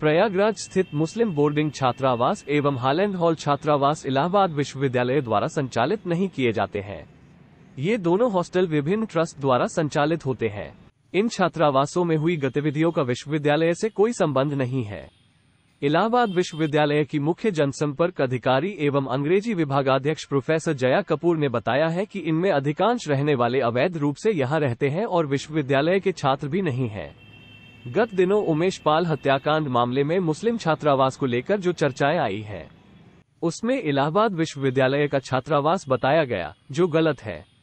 प्रयागराज स्थित मुस्लिम बोर्डिंग छात्रावास एवं हालैंड हॉल छात्रावास इलाहाबाद विश्वविद्यालय द्वारा संचालित नहीं किए जाते हैं ये दोनों हॉस्टल विभिन्न ट्रस्ट द्वारा संचालित होते हैं इन छात्रावासों में हुई गतिविधियों का विश्वविद्यालय से कोई संबंध नहीं है इलाहाबाद विश्वविद्यालय की मुख्य जनसंपर्क अधिकारी एवं अंग्रेजी विभागाध्यक्ष प्रोफेसर जया कपूर ने बताया है कि इनमें अधिकांश रहने वाले अवैध रूप से यहाँ रहते हैं और विश्वविद्यालय के छात्र भी नहीं हैं गत दिनों उमेश पाल हत्याकांड मामले में मुस्लिम छात्रावास को लेकर जो चर्चाएं आई है उसमें इलाहाबाद विश्वविद्यालय का छात्रावास बताया गया जो गलत है